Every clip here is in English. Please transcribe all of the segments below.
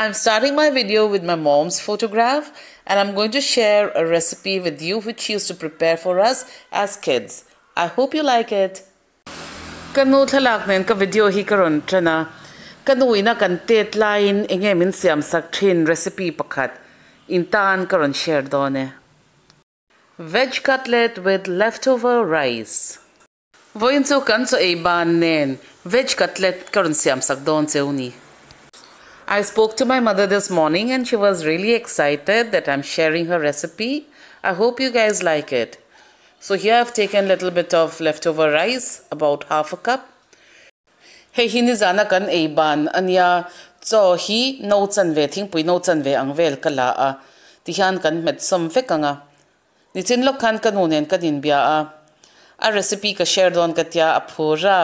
I'm starting my video with my mom's photograph and I'm going to share a recipe with you which she used to prepare for us as kids. I hope you like it. Kanu thalak nen ka video hi karon trana. Kanu ina kan tet line enge min siam sak thin recipe pakhat. In tan karon share done. Veg cutlet with leftover rice. Voin so kan so e ban nen. Veg cutlet karon siam sak don se uni. I spoke to my mother this morning and she was really excited that I'm sharing her recipe. I hope you guys like it. So here I've taken a little bit of leftover rice, about half a cup. Hei hini zana kan ei ban anya cho hi no chan ve thing pui no ve ang vel kala a Tihan kan met som fe kanga ni lok kan unen kan in bia a a recipe ka share don ka tia aphura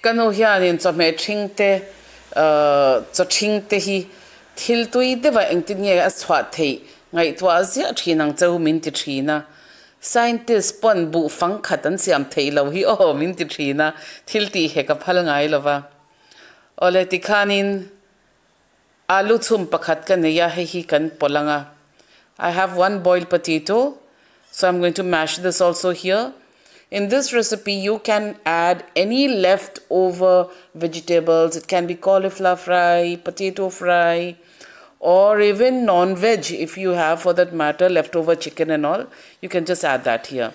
kanu hian in cho zoching tehi til tui dewa engti nye a swa tei ngai In this recipe, you can add any leftover vegetables. It can be cauliflower fry, potato fry, or even non-veg if you have for that matter leftover chicken and all. You can just add that here.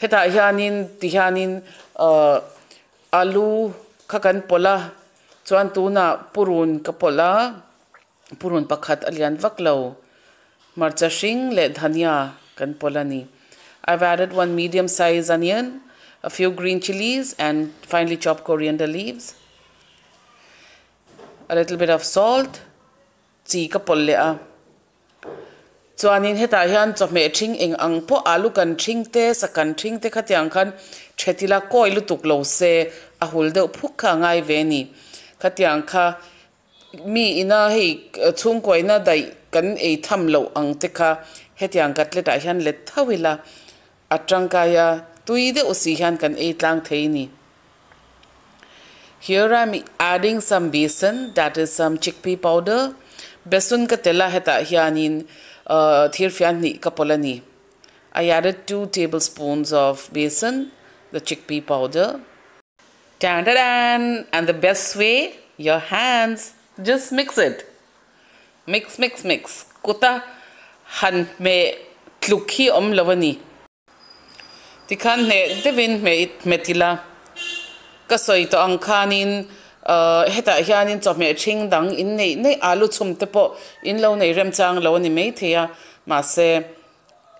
Hita hianin, tihanin, uh, alu, kakan pola, tuna purun kapola, purun pakhat alian vaklau, marcha shing le dhania kan polani. I've added one medium sized onion, a few green chilies and finely chopped coriander leaves, a little bit of salt, chi ah. So pollea. chuanin hetah hian chawhmeh thing eng ang pawh alu kan thing te sa kan thing te khatiang khan thethila koi lutuk lo se a hul deuh phuk kha ngai ve mi ina hei eh, chungkoi na day kan ei tham lo ang te kha hetiang katletah hian let thawila atrankaya tuide usihan kan etlang theini. Here I'm adding some besan, that is some chickpea powder. Besun tela heta hianin uh, thirfian ni kapolani. I added 2 tablespoons of besan, the chickpea powder. Dan, dan, dan. And the best way, your hands. Just mix it. Mix, mix, mix. Kuta han me tlukhi om lavani. Ti ne me it metila ka soi to ang khanin uh, heta hianin chaw me thing dang in nei nei alu chum te po in lo nei rem chang lo ni thia ma se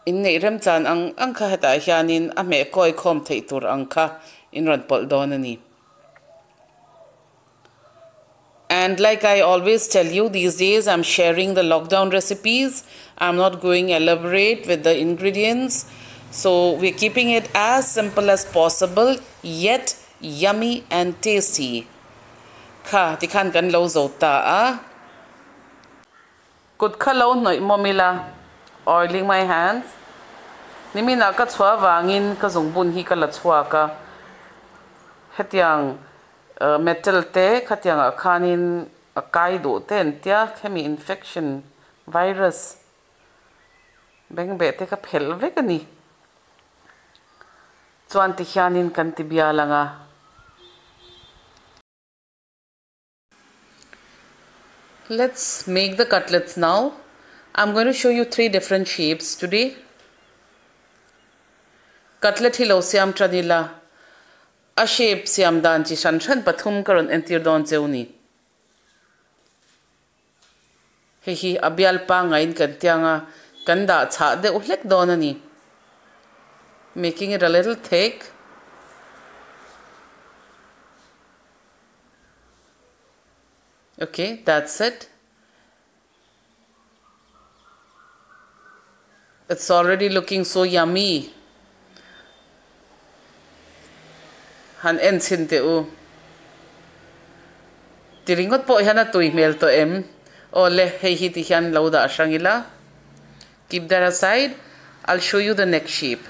in nei rem chan ang ang kha heta hianin a me koi khom thei tur ang kha in ron pol And like I always tell you, these days I'm sharing the lockdown recipes. I'm not going elaborate with the ingredients. So we're keeping it as simple as possible, yet yummy and tasty. Ka, tikan kan lo zota ah. Kut ka noi momila. Oiling my hands. Nimi na ka chua wangin ka zungbun hi ka la chua ka. Hetiang uh, metal te katiang akanin akai do ten tia kemi infection virus. Beng be ka ka ni. 20 Kantibialanga. Let's make the cutlets now. I'm going to show you three different shapes today. Cutlet hilosiam tranila. A shape siam danchi shanshan pathum karon entir don zeuni. Hehi abial pa ngain kantianga kanda cha de uhlek donani. making it a little thick okay that's it it's already looking so yummy han en sin te u tiringot po hian a tui mel to em o le hei hi hian lo asangila keep that aside i'll show you the next shape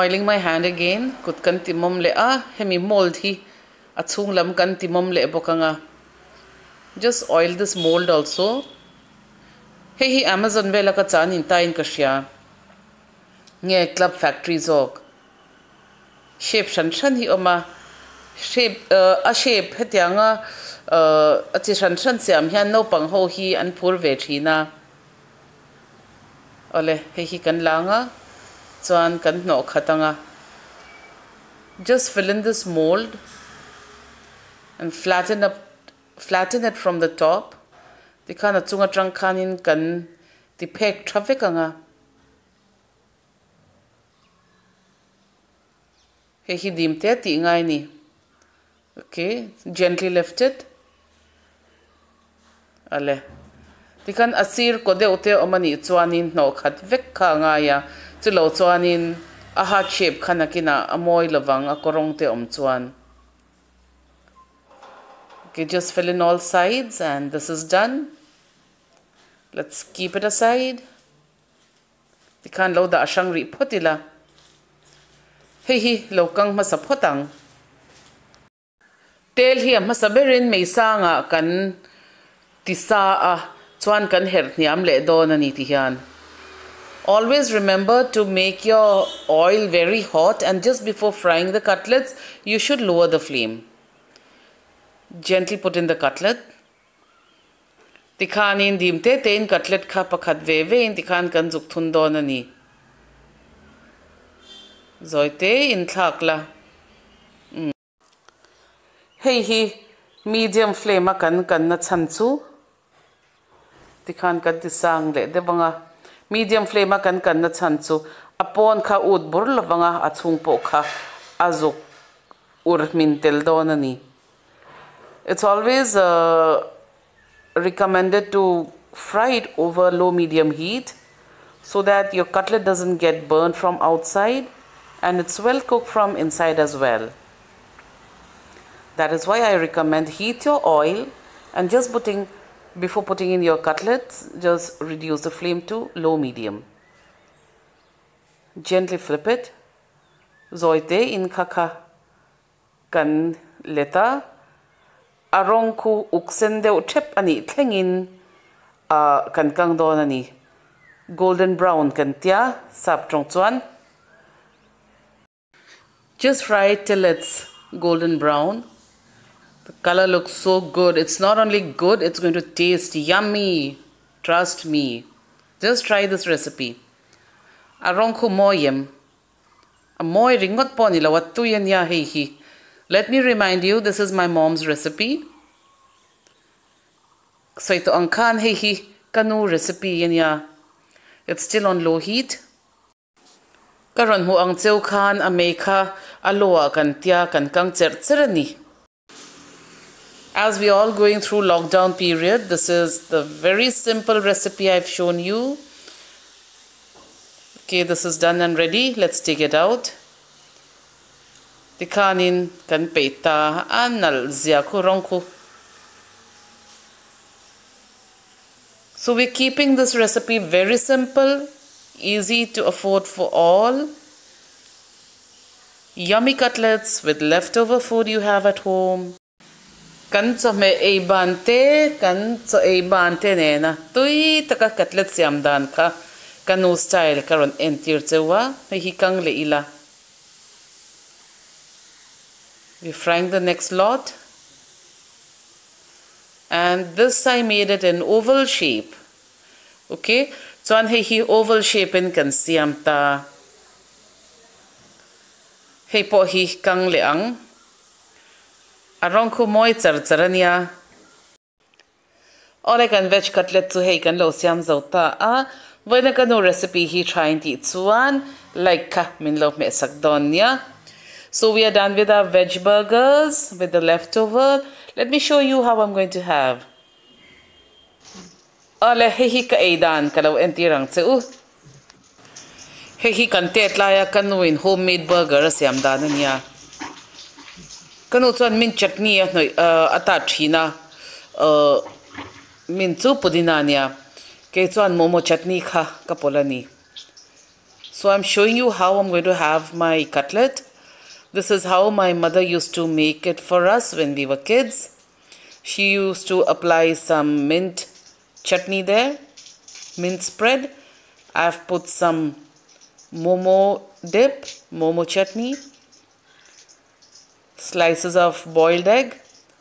oiling my hand again kutkan kan le a ah, hemi mold hi a lam kan ti mom le bokanga just oil this mold also Hehi amazon vela ka chan in tain ka shya nge club factory zok shape shan shan hi oma shape uh, a shape hetyanga uh, a chi shan shan siam hian no pang ho hi an pur ve thina ole hehi kan langa la chuan kan hnawh khat just fill in this mold and flatten up flatten it from the top The kana chunga tang khanin kan the phek traffic. anga he hi dimte ti ngai ni okay gently lift it ale tikan asir kode ute omani chuanin hno khat vek kha nga ya chu lo chuanin a hardship khanakina amoi lawang a korong te om chuan okay just fill in all sides and this is done let's keep it aside the kan lo da ashang ri potila hei hi lo kang ma sa photang tel hi ma sa berin me sa nga kan tisa a chuan kan her hniam le don ani ti hian always remember to make your oil very hot and just before frying the cutlets you should lower the flame gently put in the cutlet tikhanin dimte ten cutlet kha pakhat ve in tikhan kan zuk thun donani zoite in thakla hmm. hey hi medium flame kan kan na chan chu tikhan kan ti sang le dewanga medium flame kan kan na chan chu kha ut bur kha ur min tel ani it's always uh, recommended to fry it over low medium heat so that your cutlet doesn't get burned from outside and it's well cooked from inside as well. That is why I recommend heat your oil and just putting before putting in your cutlets, just reduce the flame to low medium. Gently flip it. Zoite in kaka kan leta arong ku uksen utep ani tlengin kan kang don ani golden brown kan tia sap trong chuan just fry it till it's golden brown the color looks so good. It's not only good, it's going to taste yummy. Trust me. Just try this recipe. Aronko moyem. Amoy ringot ponila wattuyen ya heihi. Let me remind you, this is my mom's recipe. So ito ang kan heihi kanu recipe yan ya. It's still on low heat. Karon ho ang tsew kan ameka aloa kan tia kan kang tsertsera ni as we all going through lockdown period this is the very simple recipe I've shown you okay this is done and ready let's take it out tikanin kan peta anal ziaku ronku so we're keeping this recipe very simple easy to afford for all yummy cutlets with leftover food you have at home kantsome eibante kantso eibante nena tui taka katlet siam dan kha kanu style karon entir chewa hi kang le ila we frying the next lot and this I made it in oval shape okay so an he oval shape in kan siam ta hei po hi kang le ang aronku moj crcrnja. Ole kan veg cutlet tu hei lo siam zauta a, vojna kan u recipe hi train ti cuan, like ka min lo me sakdonia. So we are done with our veg burgers, with the leftover. Let me show you how I'm going to have. Ale hehi ka eidan kalau enti rang tsu. Hehi kan tet laya kan in homemade burgers yam danan ya kanu chuan min chutney a hnoi thina min chu pudina nia ke chuan momo chutney kha so i'm showing you how i'm going to have my cutlet this is how my mother used to make it for us when we were kids she used to apply some mint chutney there mint spread i've put some momo dip momo chutney slices of boiled egg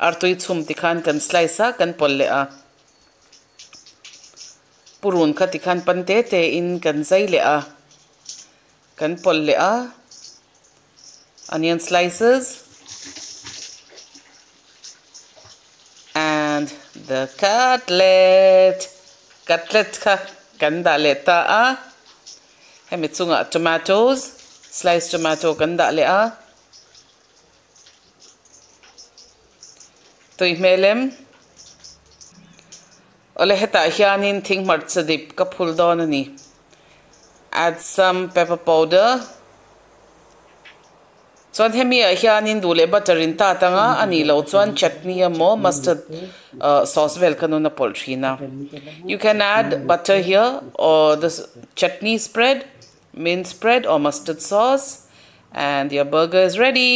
artuit sum tikan kan slice kan polle a purun ka tikan pante te in kan zaile a kan polle a onion slices and the cutlet cutlet ka kan daleta a hemi chunga tomatoes sliced tomato kan dale a toihmelem ole hetah hianin thing hmarchadip ka phul dawn ani add some pepper powder chuan hemi ah hianin du leh butter in ta tanga ani lo chuan chutney amo mustard uh, sauce vel kanuna polthina you can add butter here or the chutney spread mince spread or mustard sauce and your burger is ready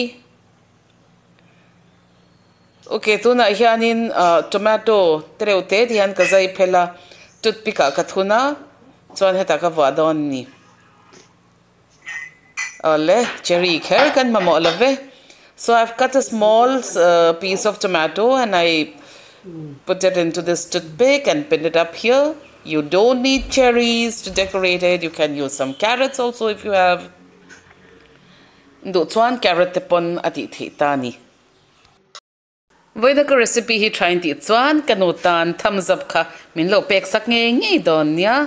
okay tuna hianin uh, tomato treu te hian ka zai phela toothpick ka chuan heta ka wa ni ole cherry kher kan mamo love so i've cut a small uh, piece of tomato and i put it into this toothpick and pin it up here you don't need cherries to decorate it you can use some carrots also if you have do chuan carrot te pon ati tani Voida ka recipe hi train ti chuan kanutan thumbs up kha min lo pek sak nge ngi don nia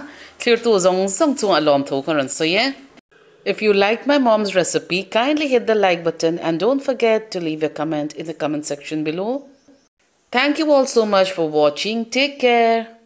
clear tu zong zong chu alom tho kan so ye If you like my mom's recipe, kindly hit the like button and don't forget to leave a comment in the comment section below. Thank you all so much for watching. Take care.